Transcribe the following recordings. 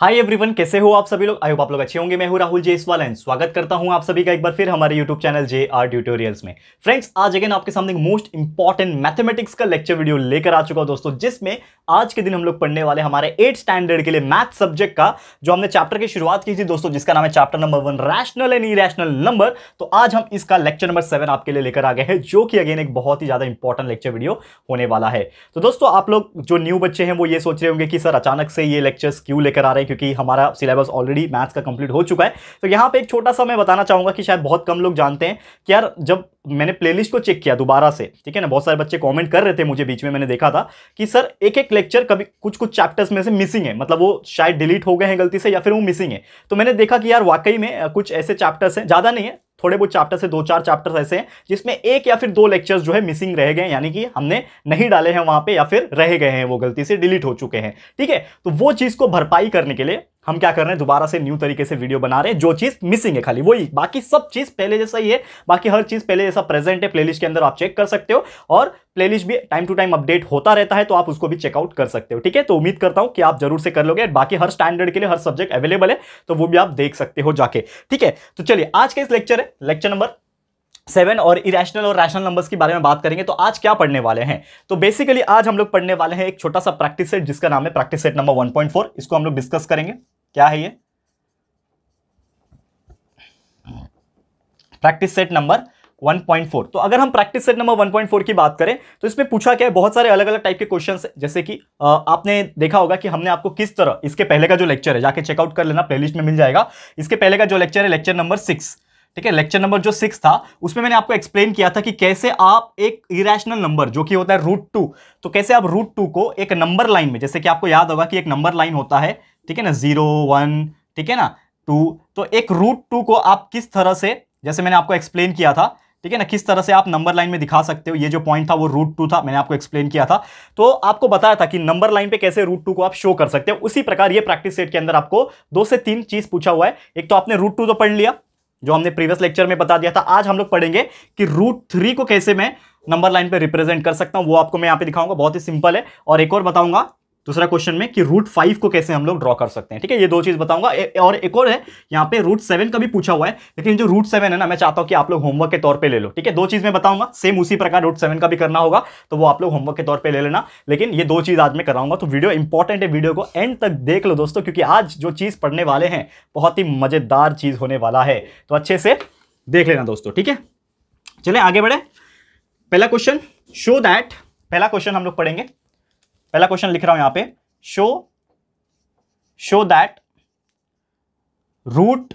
hi everyone कैसे हो आप सभी लोग आई होप आप लोग अच्छे होंगे मैं हूं राहुल जे इस एंड स्वागत करता हूं आप सभी का एक बार फिर हमारे YouTube channel J R tutorials में फ्रेंड्स आज अगेन आपके सामने मोस्ट इंपॉर्टेंट मैथमेटिक्स का लेक्चर वीडियो लेकर आ चुका हूं दोस्तों जिसमें आज के दिन हम लोग पढ़ने वाले हमारे एट स्टैंडर्ड के लिए मैथ सब्जेक्ट का जो हमने चैप्टर की शुरुआत की थी दोस्तों जिसका नाम है chapter number one rational and irrational number तो आज हम इसका लेक्चर नंबर सेवन आपके लिए लेकर आ गए हैं जो कि अगेन एक बहुत ही ज्यादा इंपॉर्टेंट लेक्चर वीडियो होने वाला है तो दोस्तों आप लोग जो न्यू बच्चे हैं वो ये सोच रहे होंगे कि सर अचानक से ये लेक्चर्स क्यों लेकर आ रहे हैं क्योंकि हमारा सिलेबस ऑलरेडी मैथ्स का कंप्लीट हो चुका है तो यहाँ पे एक छोटा सा मैं बताना चाहूँगा कि शायद बहुत कम लोग जानते हैं कि यार जब मैंने प्लेलिस्ट को चेक किया दोबारा से ठीक है ना बहुत सारे बच्चे कमेंट कर रहे थे मुझे बीच में मैंने देखा था कि सर एक एक लेक्चर कभी कुछ कुछ चैप्टर्स में से मिसिंग है मतलब वो शायद डिलीट हो गए हैं गलती से या फिर वो मिसिंग है तो मैंने देखा कि यार वाकई में कुछ ऐसे चैप्टर्स हैं ज़्यादा नहीं है थोड़े बहुत चैप्टर है दो चार चैप्टर ऐसे हैं जिसमें एक या फिर दो लेक्चर्स जो है मिसिंग रह गए यानी कि हमने नहीं डाले हैं वहां पे या फिर रह गए हैं वो गलती से डिलीट हो चुके हैं ठीक है तो वो चीज़ को भरपाई करने के लिए हम क्या कर रहे हैं दोबारा से न्यू तरीके से वीडियो बना रहे हैं जो चीज़ मिसिंग है खाली वही बाकी सब चीज़ पहले जैसा ही है बाकी हर चीज़ पहले जैसा प्रेजेंट है प्लेलिस्ट के अंदर आप चेक कर सकते हो और प्लेलिस्ट भी टाइम टू टाइम अपडेट होता रहता है तो आप उसको भी चेकआउट कर सकते हो ठीक है तो उम्मीद करता हूं कि आप जरूर से कर लोगे बाकी हर स्टैंडर्ड के लिए हर सब्जेक्ट अवेलेबल है तो वो भी आप देख सकते हो जाके ठीक है तो चलिए आज का इस लेक्चर है लेक्चर नंबर सेवन और इरेशनल और रैशनल नंबर्स के बारे में बात करेंगे तो आज क्या पढ़ने वाले हैं तो बेसिकली आज हम लोग पढ़ने वाले हैं एक छोटा सा प्रैक्टिस सेट जिसका नाम है प्रैक्टिस सेट नंबर 1.4 इसको हम लोग डिस्कस करेंगे क्या है ये प्रैक्टिस सेट नंबर 1.4 तो अगर हम प्रैक्टिस सेट नंबर 1.4 की बात करें तो इसमें पूछा क्या है बहुत सारे अलग अलग टाइप के क्वेश्चंस जैसे कि आपने देखा होगा कि हमने आपको किस तरह इसके पहले का जो लेक्चर है जाके चेकआउट कर लेना प्लेलिस्ट में मिल जाएगा इसके पहले का जो लेक्चर है लेक्चर नंबर सिक्स ठीक है लेक्चर नंबर जो सिक्स था उसमें मैंने आपको एक्सप्लेन किया था कि कैसे आप एक इरेशनल नंबर जो कि होता है रूट टू तो कैसे आप रूट टू को एक नंबर लाइन में जैसे कि आपको याद होगा कि एक नंबर लाइन होता है ठीक है ना जीरो वन ठीक है ना टू तो एक रूट टू को आप किस तरह से जैसे मैंने आपको एक्सप्लेन किया था ठीक है ना किस तरह से आप नंबर लाइन में दिखा सकते हो ये जो पॉइंट था वो रूट टू था मैंने आपको एक्सप्लेन किया था तो आपको बताया था कि नंबर लाइन पे कैसे रूट टू को आप शो कर सकते हो उसी प्रकार ये प्रैक्टिस सेट के अंदर आपको दो से तीन चीज पूछा हुआ है एक तो आपने रूट टू तो पढ़ लिया जो हमने प्रीवियस लेक्चर में बता दिया था आज हम लोग पढ़ेंगे कि रूट थ्री को कैसे मैं नंबर लाइन पे रिप्रेजेंट कर सकता हूँ वो आपको मैं यहाँ पे दिखाऊंगा बहुत ही सिंपल है और एक और बताऊंगा दूसरा क्वेश्चन में कि रूट फाइव को कैसे हम लोग ड्रॉ कर सकते हैं ठीक है ये दो चीज बताऊंगा और एक और है यहाँ पे रूट सेवन का भी पूछा हुआ है लेकिन जो रूट सेवन है ना मैं चाहता हूँ कि आप लोग होमवर्क के तौर पर ले लो ठीक है दो चीज मैं बताऊंगा सेम उसी प्रकार रूट सेवन का भी करना होगा तो वो आप लोग होमवर्क के तौर पर ले लेना लेकिन ये दो चीज आज मैं कराऊंगा तो वीडियो इंपॉर्टेंट है वीडियो को एंड तक देख लो दोस्तों क्योंकि आज जो चीज पढ़ने वाले हैं बहुत ही मजेदार चीज होने वाला है तो अच्छे से देख लेना दोस्तों ठीक है चले आगे बढ़े पहला क्वेश्चन शो दैट पहला क्वेश्चन हम लोग पढ़ेंगे पहला क्वेश्चन लिख रहा हूं यहां पे show show that root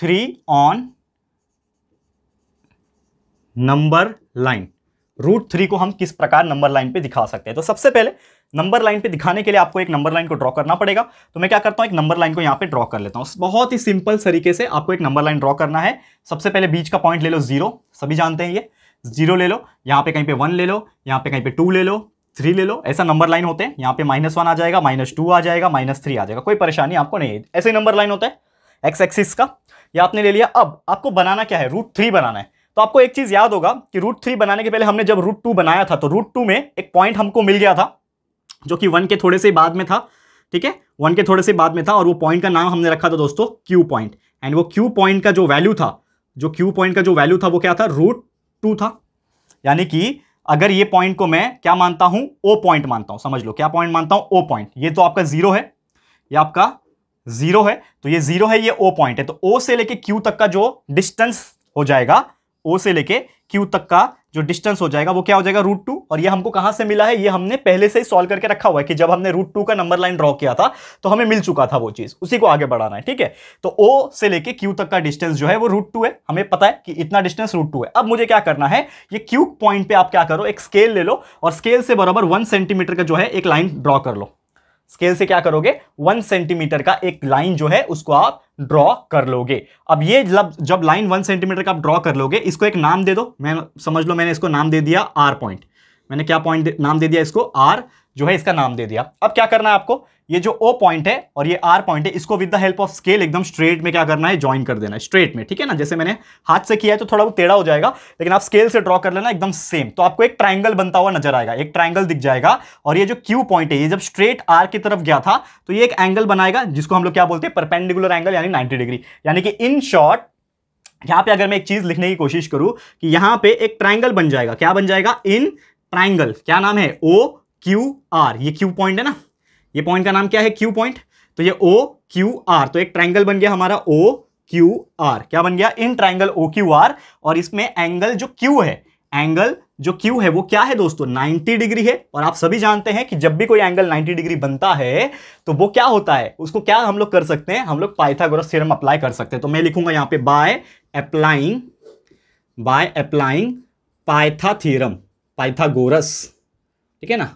three on number line root three को हम किस प्रकार नंबर लाइन पे दिखा सकते हैं तो सबसे पहले नंबर लाइन पे दिखाने के लिए आपको एक नंबर लाइन को ड्रॉ करना पड़ेगा तो मैं क्या करता हूं एक नंबर लाइन को यहां पे ड्रॉ कर लेता हूं बहुत ही सिंपल तरीके से आपको एक नंबर लाइन ड्रॉ करना है सबसे पहले बीच का पॉइंट ले लो जीरो सभी जानते हैं ये जीरो ले लो यहां पे कहीं पे वन ले लो यहां पे कहीं पे टू ले लो थ्री ले लो ऐसा नंबर लाइन होते हैं यहाँ पे माइनस वन आ जाएगा माइनस टू आ जाएगा माइनस थ्री आ जाएगा कोई परेशानी आपको नहीं है ऐसे नंबर लाइन होता है एक्स एक्सिस का ये आपने ले लिया अब आपको बनाना क्या है रूट थ्री बनाना है तो आपको एक चीज़ याद होगा कि रूट थ्री बनाने के पहले हमने जब रूट टू बनाया था तो रूट टू में एक पॉइंट हमको मिल गया था जो कि वन के थोड़े से बाद में था ठीक है वन के थोड़े से बाद में था और वो पॉइंट का नाम हमने रखा था दोस्तों क्यू पॉइंट एंड वो क्यू पॉइंट का जो वैल्यू था जो क्यू पॉइंट का जो वैल्यू था वो क्या था रूट टू था यानी कि अगर ये पॉइंट को मैं क्या मानता हूं ओ पॉइंट मानता हूं समझ लो क्या पॉइंट मानता हूं ओ पॉइंट ये तो आपका जीरो है ये आपका जीरो है तो ये जीरो है ये ओ पॉइंट है तो ओ से लेके क्यू तक का जो डिस्टेंस हो जाएगा ओ से लेके क्यू तक का जो डिस्टेंस हो जाएगा वो क्या हो जाएगा रूट टू और ये हमको कहाँ से मिला है ये हमने पहले से ही सॉल्व करके रखा हुआ है कि जब हमने रूट टू का नंबर लाइन ड्रॉ किया था तो हमें मिल चुका था वो चीज़ उसी को आगे बढ़ाना है ठीक है तो ओ से लेके क्यू तक का डिस्टेंस जो है वो रूट टू है हमें पता है कि इतना डिस्टेंस रूट टू है अब मुझे क्या करना है ये क्यू पॉइंट पे आप क्या करो एक स्केल ले लो और स्केल से बराबर वन सेंटीमीटर का जो है एक लाइन ड्रॉ कर लो स्केल से क्या करोगे वन सेंटीमीटर का एक लाइन जो है उसको आप ड्रॉ कर लोगे अब ये लब, जब लाइन वन सेंटीमीटर का आप ड्रॉ कर लोगे इसको एक नाम दे दो मैं समझ लो मैंने इसको नाम दे दिया आर पॉइंट मैंने क्या पॉइंट नाम दे दिया इसको आर जो है इसका नाम दे दिया अब क्या करना है आपको ये जो ओ पॉइंट है और ये आर पॉइंट है इसको with the help of scale एकदम स्ट्रेट में क्या करना है ज्वाइन कर देना है स्ट्रेट में ठीक है ना जैसे मैंने हाथ से किया है तो थोड़ा वो टेढ़ा हो जाएगा लेकिन आप स्केल से ड्रॉ कर लेना एकदम सेम तो आपको एक ट्राइंगल बनता हुआ नजर आएगा एक ट्राइंगल दिख जाएगा और ये जो क्यू पॉइंट है ये जब स्ट्रेट आर की तरफ गया था तो ये एक एंगल बनाएगा जिसको हम लोग क्या बोलते हैं परपेंडिकुलर एंगल यानी नाइन्टी डिग्री यानी कि इन शॉर्ट यहाँ पे अगर मैं एक चीज लिखने की कोशिश करूं कि यहाँ पे एक ट्राइंगल बन जाएगा क्या बन जाएगा इन ट्राइंगल क्या नाम है ओ क्यू आर ये क्यू पॉइंट है ना ये पॉइंट का नाम क्या है क्यू पॉइंट तो ये ओ क्यू आर तो एक ट्राइंगल बन गया हमारा ओ क्यू आर क्या बन गया in triangle O Q R और इसमें एंगल जो क्यू है एंगल जो क्यू है वो क्या है दोस्तों 90 डिग्री है और आप सभी जानते हैं कि जब भी कोई एंगल 90 डिग्री बनता है तो वो क्या होता है उसको क्या हम लोग कर सकते हैं हम लोग पाइथागोरस थ्योरम अप्लाई कर सकते हैं तो मैं लिखूंगा यहां पे बाय अप्लाइंग बाय अप्लाइंग पाइथा थ्योरम पाइथागोरस ठीक है ना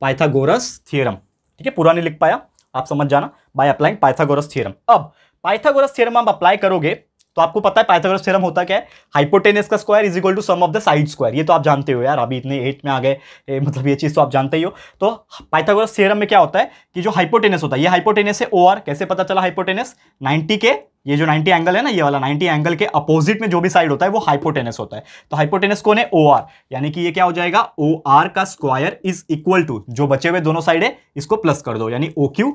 पाइथागोरस थियरम ठीक है पूरा नहीं लिख पाया आप समझ जाना बाय अप्लाइंग पाइथागोरस थियरम अब पाइथागोरस थियरम आप अप्लाई करोगे तो आपको पता है पाइथागोरस थ्योरम होता क्या है हाइपोटेनस का square is equal to sum of the side square ये तो आप जानते हो यार अभी इतने एट में आ गए मतलब ये चीज़ तो आप जानते ही हो तो पाइथागोरस थ्योरम में क्या होता है कि जो हाइपोटेनस होता है ये हाइपोटेनस है ओ आर कैसे पता चला हाइपोटेनस 90 के ये जो 90 एंगल है ना ये वाला 90 एंगल के अपोजिट में जो भी साइड होता है वो हाइपोटेनस होता है तो हाइपोटेनस कौन है ओ आर यानी कि ये क्या हो जाएगा ओ आर का स्क्वायर इज इक्वल टू जो बचे हुए दोनों साइड है इसको प्लस कर दो यानी ओ क्यू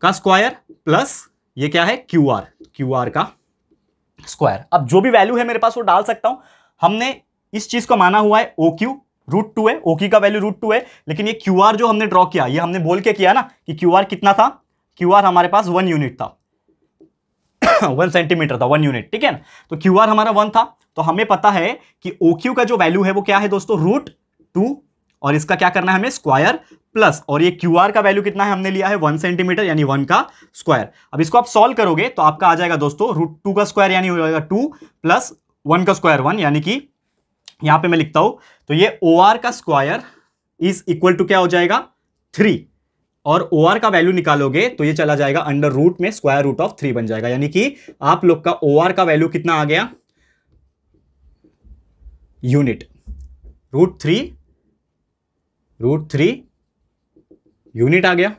का स्क्वायर प्लस ये क्या है क्यू आर क्यू आर का स्क्वायर अब जो भी वैल्यू है मेरे पास वो डाल सकता हूं हमने इस चीज को माना हुआ है ओ क्यू रूट टू है ओ की का वैल्यू रूट टू है लेकिन ये क्यू आर जो हमने ड्रॉ किया ये हमने बोल के किया ना कि क्यू आर कितना था क्यू आर हमारे पास वन यूनिट था वन सेंटीमीटर था वन यूनिट ठीक है ना तो क्यू आर हमारा वन था तो हमें पता है कि ओ क्यू का जो वैल्यू है वो क्या है दोस्तों रूट टू और इसका क्या करना है हमें स्क्वायर प्लस और ये क्यू आर का वैल्यू कितना है हमने लिया है वन सेंटीमीटर यानी वन का स्क्वायर अब इसको आप सॉल्व करोगे तो आपका आ जाएगा दोस्तों रूट टू का स्क्वायर यानी हो जाएगा टू प्लस वन का स्क्वायर वन यानी कि यहां पे मैं लिखता हूं तो ये ओ आर का स्क्वायर इज इक्वल टू क्या हो जाएगा थ्री और ओ आर का वैल्यू निकालोगे तो ये चला जाएगा अंडर रूट में स्क्वायर रूट ऑफ थ्री बन जाएगा यानी कि आप लोग का ओ आर का वैल्यू कितना आ गया unit root three root three unit आ गया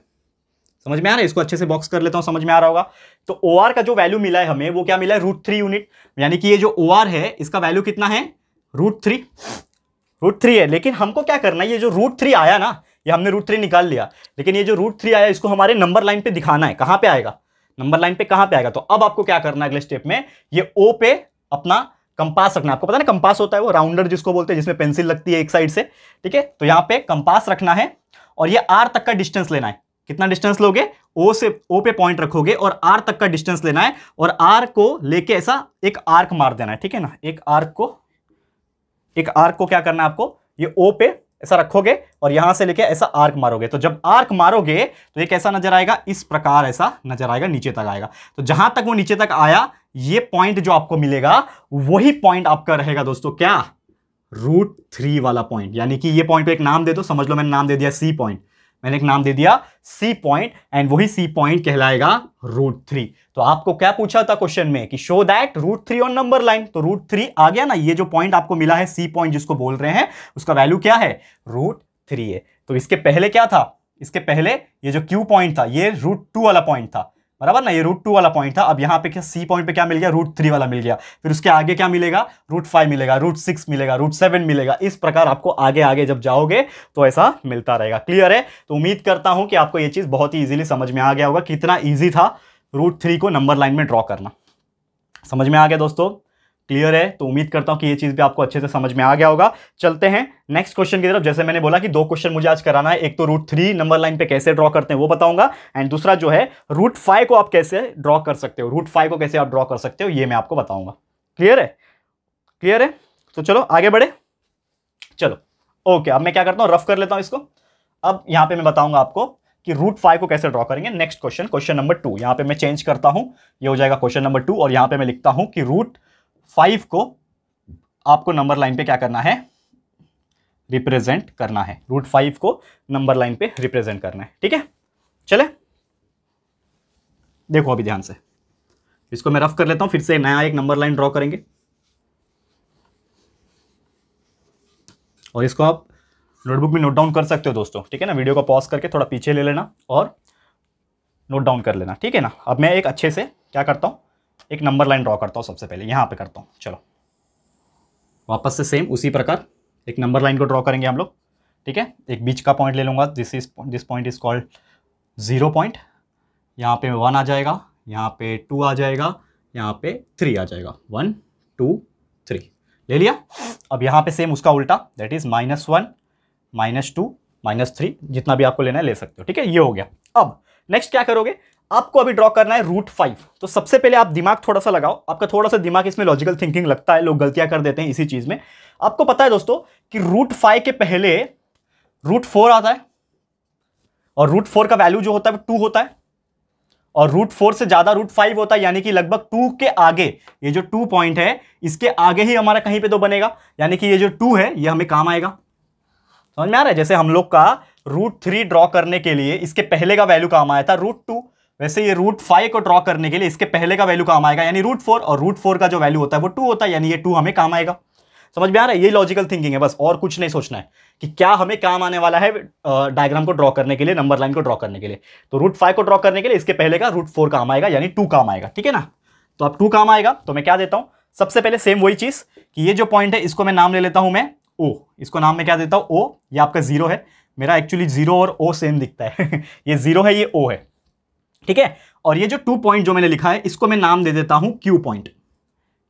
समझ में आ रहा है इसको अच्छे से बॉक्स कर लेता हूँ समझ में आ रहा होगा तो ओ का जो वैल्यू मिला है हमें वो क्या मिला है रूट थ्री यूनिट यानी कि ये जो ओ है इसका वैल्यू कितना है रूट थ्री रूट थ्री है लेकिन हमको क्या करना है ये जो रूट थ्री आया ना ये हमने रूट थ्री निकाल लिया लेकिन ये जो रूट थ्री आया इसको हमारे नंबर लाइन पे दिखाना है कहाँ पे आएगा नंबर लाइन पे कहाँ पे आएगा तो अब आपको क्या करना है अगले स्टेप में ये ओ पे अपना कंपास रखना आपको पता ना कंपास होता है वो राउंडर जिसको बोलते हैं जिसमें पेंसिल लगती है एक साइड से ठीक है तो यहाँ पे कंपास रखना है और ये आर तक का डिस्टेंस लेना है कितना डिस्टेंस लोगे ओ से ओ पे पॉइंट रखोगे और आर तक का डिस्टेंस लेना है और आर को लेके ऐसा एक आर्क मार देना है ठीक है ना एक आर्क को एक आर्क को क्या करना है आपको ये ओ पे ऐसा रखोगे और यहां से लेके ऐसा आर्क मारोगे तो जब आर्क मारोगे तो ये कैसा नजर आएगा इस प्रकार ऐसा नजर आएगा नीचे तक आएगा तो जहां तक वो नीचे तक आया ये पॉइंट जो आपको मिलेगा वही पॉइंट आपका रहेगा दोस्तों क्या रूट थ्री वाला पॉइंट यानी कि ये पॉइंट को एक नाम दे दो समझ लो मैंने नाम दे दिया सी पॉइंट मैंने एक नाम दे दिया सी पॉइंट एंड वही सी पॉइंट कहलाएगा रूट थ्री तो आपको क्या पूछा था क्वेश्चन में कि show that root three on number line तो रूट थ्री आ गया ना ये जो पॉइंट आपको मिला है सी पॉइंट जिसको बोल रहे हैं उसका वैल्यू क्या है रूट थ्री है तो इसके पहले क्या था इसके पहले ये जो क्यू पॉइंट था ये रूट टू वाला पॉइंट था बराबर ना ये रूट टू वाला पॉइंट था अब यहाँ पे क्या सी पॉइंट पे क्या मिल गया रूट थ्री वाला मिल गया फिर उसके आगे क्या मिलेगा रूट फाइव मिलेगा रूट सिक्स मिलेगा रूट सेवन मिलेगा इस प्रकार आपको आगे आगे जब जाओगे तो ऐसा मिलता रहेगा क्लियर है तो उम्मीद करता हूँ कि आपको ये चीज़ बहुत ही ईजिली समझ में आ गया होगा कितना ईजी था रूट थ्री को नंबर लाइन में ड्रॉ करना समझ में आ गया दोस्तों क्लियर है तो उम्मीद करता हूं कि ये चीज़ भी आपको अच्छे से समझ में आ गया होगा चलते हैं नेक्स्ट क्वेश्चन की तरफ जैसे मैंने बोला कि दो क्वेश्चन मुझे आज कराना है एक तो रूट थ्री नंबर लाइन पे कैसे ड्रॉ करते हैं वो बताऊंगा एंड दूसरा जो है रूट फाइव को आप कैसे ड्रॉ कर सकते हो रूट फाइव को कैसे आप ड्रॉ कर सकते हो ये मैं आपको बताऊंगा क्लियर है क्लियर है तो चलो आगे बढ़े चलो ओके अब मैं क्या करता हूँ रफ कर लेता हूँ इसको अब यहां पर मैं बताऊंगा आपको कि रूट फाइव को कैसे ड्रॉ करेंगे next question question number two यहां पर मैं चेंज करता हूं यह हो जाएगा क्वेश्चन नंबर टू और यहां पर मैं लिखता हूं कि रूट फाइव को आपको नंबर लाइन पे क्या करना है रिप्रेजेंट करना है रूट फाइव को नंबर लाइन पे रिप्रेजेंट करना है ठीक है चले देखो अभी ध्यान से इसको मैं रफ कर लेता हूं फिर से नया एक नंबर लाइन ड्रॉ करेंगे और इसको आप नोटबुक में नोट डाउन कर सकते हो दोस्तों ठीक है ना वीडियो को पॉज करके थोड़ा पीछे ले लेना और नोट डाउन कर लेना ठीक है ना अब मैं एक अच्छे से क्या करता हूँ एक नंबर लाइन ड्रॉ करता हूँ सबसे पहले यहाँ पे करता हूँ चलो वापस से सेम उसी प्रकार एक नंबर लाइन को ड्रॉ करेंगे हम लोग ठीक है एक बीच का पॉइंट ले लूँगा this is this point is called zero point यहाँ पे वन आ जाएगा यहाँ पे टू आ जाएगा यहाँ पे थ्री आ जाएगा वन टू थ्री ले लिया अब यहाँ पे सेम उसका उल्टा that is minus one minus two minus three जितना भी आपको लेना है ले सकते हो ठीक है ये हो गया अब नेक्स्ट क्या करोगे आपको अभी ड्रॉ करना है रूट फाइव तो सबसे पहले आप दिमाग थोड़ा सा लगाओ आपका थोड़ा सा दिमाग इसमें लॉजिकल थिंकिंग लगता है लोग गलतियां कर देते हैं इसी चीज़ में आपको पता है दोस्तों कि रूट फाइव के पहले रूट फोर आता है और रूट फोर का वैल्यू जो होता है वो टू होता है और रूट फोर से ज़्यादा रूट फाइव होता है यानी कि लगभग टू के आगे ये जो टू पॉइंट है इसके आगे ही हमारा कहीं पे तो बनेगा यानी कि ये जो टू है ये हमें काम आएगा समझ में आ रहा है जैसे हम लोग का रूट थ्री ड्रॉ करने के लिए इसके पहले का वैल्यू काम आया था रूट टू वैसे ये रूट फाइव को ड्रॉ करने के लिए इसके पहले का वैल्यू काम आएगा यानी रूट फोर और रूट फोर का जो वैल्यू होता है वो टू होता है यानी ये टू हमें काम आएगा समझ में आ रहा है ये लॉजिकल थिंकिंग है बस और कुछ नहीं सोचना है कि क्या हमें काम आने वाला है डायग्राम को ड्रॉ करने के लिए नंबर लाइन को ड्रॉ करने के लिए तो रूट फाइव को ड्रॉ करने के लिए इसके पहले का रूट फोर काम आएगा यानी टू काम आएगा ठीक है ना तो अब टू काम आएगा तो मैं क्या देता हूँ सबसे पहले सेम वही चीज़ कि ये जो पॉइंट है इसको मैं नाम ले लेता हूँ मैं ओ इसको नाम में क्या देता हूँ ओ ये आपका जीरो है मेरा एक्चुअली जीरो और ओ सेम दिखता है ये जीरो है ये ओ है ठीक है और ये जो टू पॉइंट जो मैंने लिखा है इसको मैं नाम दे देता हूं क्यू पॉइंट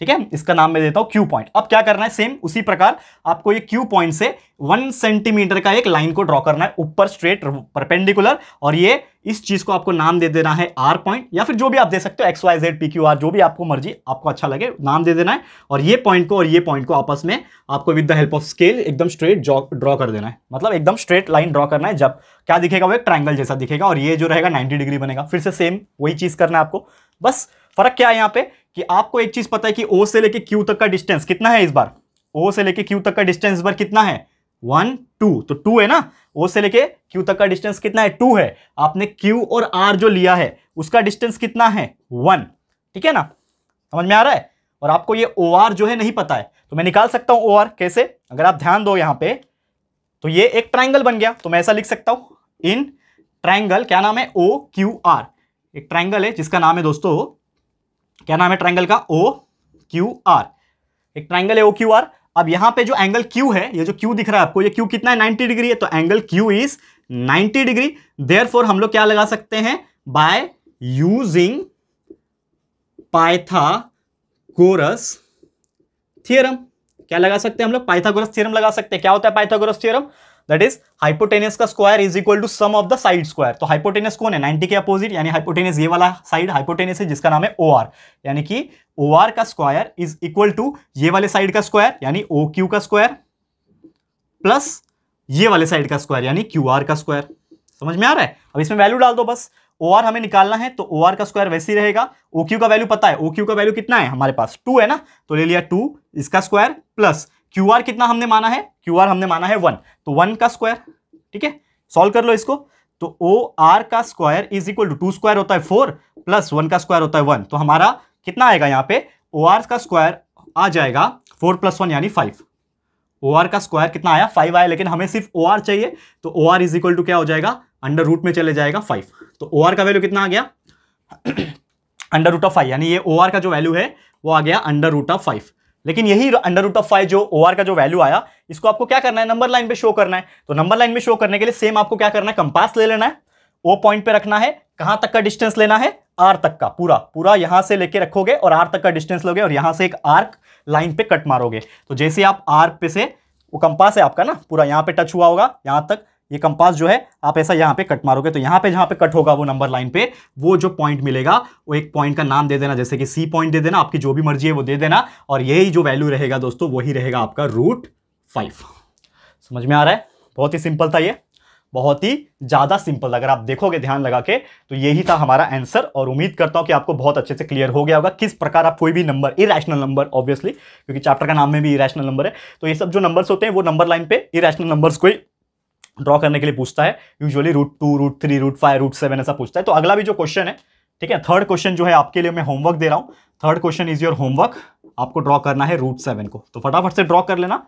ठीक है इसका नाम मैं देता हूं क्यू पॉइंट अब क्या करना है सेम उसी प्रकार आपको ये क्यू पॉइंट से वन सेंटीमीटर का एक लाइन को ड्रॉ करना है ऊपर स्ट्रेट परपेंडिकुलर और ये इस चीज को आपको नाम दे देना है आर पॉइंट या फिर जो भी आप दे सकते हो X Y Z P Q R जो भी आपको मर्जी आपको अच्छा लगे नाम दे देना है और ये पॉइंट को और ये पॉइंट को आपस में आपको with the help of scale एकदम स्ट्रेट ड्रॉ कर देना है मतलब एकदम स्ट्रेट लाइन ड्रॉ करना है जब क्या दिखेगा वो एक ट्राइंगल जैसा दिखेगा और ये जो रहेगा नाइन्टी डिग्री बनेगा फिर से सेम वही चीज करना है आपको बस फर्क क्या है यहाँ पे कि आपको एक चीज पता है कि ओ से लेके क्यू तक का डिस्टेंस कितना है इस बार ओ से लेके क्यू तक का डिस्टेंस इस बार कितना है वन टू तो टू है ना ओ से लेके क्यू तक का डिस्टेंस कितना है टू है आपने क्यू और आर जो लिया है उसका डिस्टेंस कितना है वन ठीक है ना समझ में आ रहा है और आपको ये ओ आर जो है नहीं पता है तो मैं निकाल सकता हूं ओ आर कैसे अगर आप ध्यान दो यहां पे तो ये एक ट्राइंगल बन गया तो मैं ऐसा लिख सकता हूं इन ट्राइंगल क्या नाम है ओ क्यू आर एक ट्राइंगल है जिसका नाम है दोस्तों क्या नाम है ट्राइंगल का ओ क्यू आर एक ट्राइंगल है ओ क्यू आर अब यहां पे जो एंगल Q है ये जो Q दिख रहा है आपको ये Q कितना है 90 डिग्री है तो angle Q is 90 degree there हम लोग क्या लगा सकते हैं by using Pythagoras theorem क्या लगा सकते हैं हम लोग पाइथागोरस थ्योरम लगा सकते हैं क्या होता है Pythagoras theorem that is hypotenuse का square is equal to sum of the side square तो हाइपोटेनियस कौन है नाइनटी के अपोजिट यानी हाइपोटेनियस ये वाला साइड हाइपोटेनियस है जिसका नाम है ओ आर यानी कि ओ आर का स्क्वायर इज इक्वल टू ये वाले साइड का स्क्वायर यानी ओ क्यू का स्क्वायर प्लस ये वाले साइड का स्क्वायर यानी क्यू आर का स्क्वायर समझ में आ रहा है अब इसमें वैल्यू डाल दो बस ओ आर हमें निकालना है तो ओ आर का स्क्वायर वैसे ही रहेगा ओ क्यू का वैल्यू पता है ओ क्यू का वैल्यू कितना है हमारे पास टू है ना तो ले लिया टू इसका स्क्वायर प्लस क्यू आर कितना हमने माना है क्यू आर हमने माना है वन तो वन का स्क्वायर ठीक है सॉल्व कर लो इसको तो ओ आर का square is equal to two square होता है फोर प्लस वन का स्क्वायर होता है वन तो हमारा कितना आएगा यहाँ पे ओ आर का स्क्वायर आ जाएगा फोर प्लस वन यानी फाइव ओ आर का स्क्वायर कितना आया फाइव आया लेकिन हमें सिर्फ ओ आर चाहिए तो O R is equal to क्या हो जाएगा अंडर रूट में चले जाएगा फाइव तो ओ आर का वैल्यू कितना आ गया अंडर रूट ऑफ फाइव यानी ये ओ आर का जो वैल्यू है वो आ गया अंडर रूट ऑफ फाइव लेकिन यही अंडर रूट ऑफ फाइव जो ओ का जो वैल्यू आया इसको आपको क्या करना है नंबर लाइन पे शो करना है तो नंबर लाइन में शो करने के लिए सेम आपको क्या करना है कंपास ले लेना है ओ पॉइंट पे रखना है कहां तक का डिस्टेंस लेना है आर तक का पूरा पूरा यहां से लेके रखोगे और आर तक का डिस्टेंस लोगे और यहां से एक आर्क लाइन पे कट मारोगे तो जैसे आप आर्क पे से वो कंपास है आपका ना पूरा यहां पे टच हुआ होगा यहां तक ये कंपास जो है आप ऐसा यहां पे कट मारोगे तो यहां पे जहां पे कट होगा वो नंबर लाइन पे वो जो पॉइंट मिलेगा वो एक पॉइंट का नाम दे देना जैसे कि सी पॉइंट दे देना आपकी जो भी मर्जी है वो दे देना और यही जो वैल्यू रहेगा दोस्तों वही रहेगा आपका रूट फाइव समझ में आ रहा है बहुत ही सिंपल था ये बहुत ही ज़्यादा सिंपल अगर आप देखोगे ध्यान लगा के तो यही था हमारा आंसर और उम्मीद करता हूँ कि आपको बहुत अच्छे से क्लियर हो गया होगा किस प्रकार आप कोई भी नंबर इरेशनल नंबर ऑब्वियसली क्योंकि चैप्टर का नाम में भी इरेशनल नंबर है तो ये सब जो नंबर्स होते हैं वो नंबर लाइन पे इरेशनल नंबर्स को ही ड्रॉ करने के लिए पूछता है usually root two root three root five root seven ऐसा पूछता है तो अगला भी जो क्वेश्चन है ठीक है थर्ड क्वेश्चन जो है आपके लिए मैं होमवर्क दे रहा हूँ third question is your homework आपको ड्रॉ करना है रूट सेवन को तो फटाफट से ड्रॉ कर लेना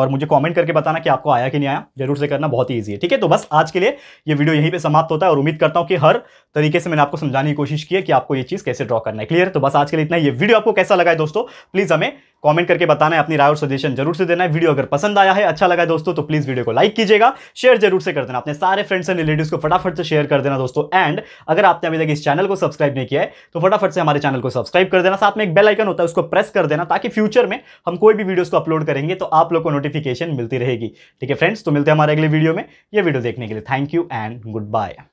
और मुझे कमेंट करके बताना कि आपको आया कि नहीं आया जरूर से करना बहुत ही ईजी है ठीक है तो बस आज के लिए ये वीडियो यहीं पे समाप्त होता है और उम्मीद करता हूँ कि हर तरीके से मैंने आपको समझाने की कोशिश की है कि आपको ये चीज़ कैसे ड्रॉ करना है क्लियर तो बस आज के लिए इतना ये वीडियो आपको कैसा लगा है दोस्तों प्लीज़ हमें कमेंट करके बताना है अपनी राय और सजेशन जरूर से देना है वीडियो अगर पसंद आया है अच्छा लगा है दोस्तों तो प्लीज़ वीडियो को लाइक कीजिएगा शेयर जरूर से कर देना अपने सारे फ्रेंड्स एंड रिलेटिव को फटाफट से शेयर कर देना दोस्तों एंड अगर आपने अभी तक इस चैनल को सब्सक्राइब नहीं किया है तो फटाफट से हमारे चैनल को सब्सक्राइब कर देना साथ में एक बेल आइकन होता है उसको प्रेस कर देना ताकि फ्यूचर में हम कोई भी वीडियो को अपलोड करेंगे तो आप लोग को नोटिफिकेशन मिलती रहेगी ठीक है फ्रेंड्स तो मिलते हैं हमारे अगले वीडियो में ये वीडियो देखने के लिए thank you and good bye